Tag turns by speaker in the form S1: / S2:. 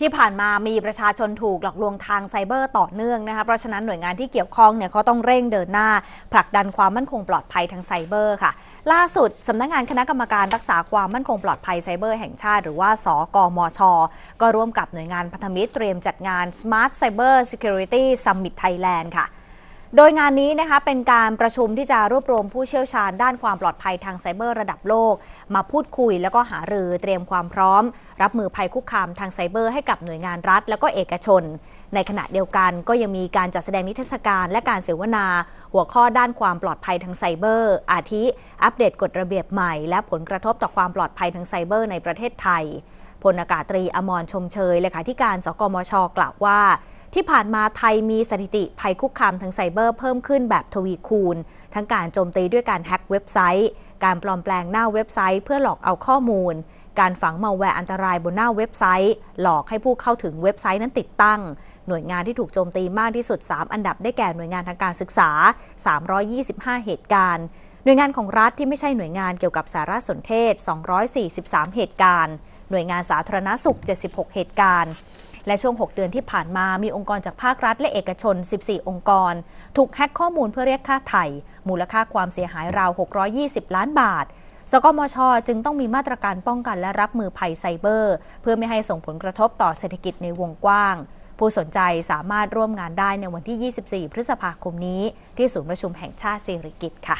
S1: ที่ผ่านมามีประชาชนถูกหลอกลวงทางไซเบอร์ต่อเนื่องนะคะเพราะฉะนั้นหน่วยงานที่เกี่ยวข้องเนี่ยเขาต้องเร่งเดินหน้า ผลักดันความมั่นคงปลอดภัยทางไซเบอร์ค่ะ ล่าสุด สำนักงงานคณะกรรมการรักษาความมั่นคงปลอดภัยไซเบอร์แห่งชาติหรือว่าสกมช ก็ร่วมกับหน่วยงานพันธมิตรเตรียมจัดงาน Smart Cyber Security Summit Thailand ค่ะโดยงานนี้นะคะเป็นการประชุมที่จะรวบรวมผู้เชี่ยวชาญด้านความปลอดภัยทางไซเบอร์ระดับโลก มาพูดคุยแล้วก็หารือเตรียมความพร้อม รับมือภัยคุกคามทางไซเบอร์ให้กับหน่วยงานรัฐ แล้วก็เอกชน ในขณะเดียวกันก็ยังมีการจัดแสดงนิทรรศการและการเสวนา หัวข้อด้านความปลอดภัยทางไซเบอร์อาทิอัปเดตกฎระเบียบใหม่และผลกระทบต่อความปลอดภัยทางไซเบอร์ในประเทศไทยพลอากาศตรีอมรชมเชยเลขาธิการสกมชกล่าวว่าที่ผ่านมาไทยมีสถิติภัยคุกคามทางไซเบอร์เพิ่มขึ้นแบบทวีคูณ ทั้งการโจมตีด้วยการแฮ็กเว็บไซต์การปลอมแปลงหน้าเว็บไซต์เพื่อหลอกเอาข้อมูล การฝังมาแวร์อันตรายบนหน้าเว็บไซต์ หลอกให้ผู้เข้าถึงเว็บไซต์นั้นติดตั้งหน่วยงานที่ถูกโจมตีมากที่สุด 3 อันดับได้แก่หน่วยงานทางการศึกษา 325เหตุการณ์หน่วยงานของรัฐที่ไม่ใช่หน่วยงานเกี่ยวกับสารสนเทศ 243 เหตุการณ์หน่วยงานสาธารณสุข 76 เหตุการณ์และช่วง 6 เดือนที่ผ่านมามีองค์กรจากภาครัฐและเอกชน 14 องค์กร ถูกแฮกข้อมูลเพื่อเรียกค่าไถ่ มูลค่าความเสียหายราว 620 ล้านบาท สกมช จึงต้องมีมาตรการป้องกันและรับมือภัยไซเบอร์ เพื่อไม่ให้ส่งผลกระทบต่อเศรษฐกิจในวงกว้าง ผู้สนใจสามารถร่วมงานได้ในวันที่ 24 พฤษภาคมนี้ ที่ศูนย์ประชุมแห่งชาติเศริกิตค่ะ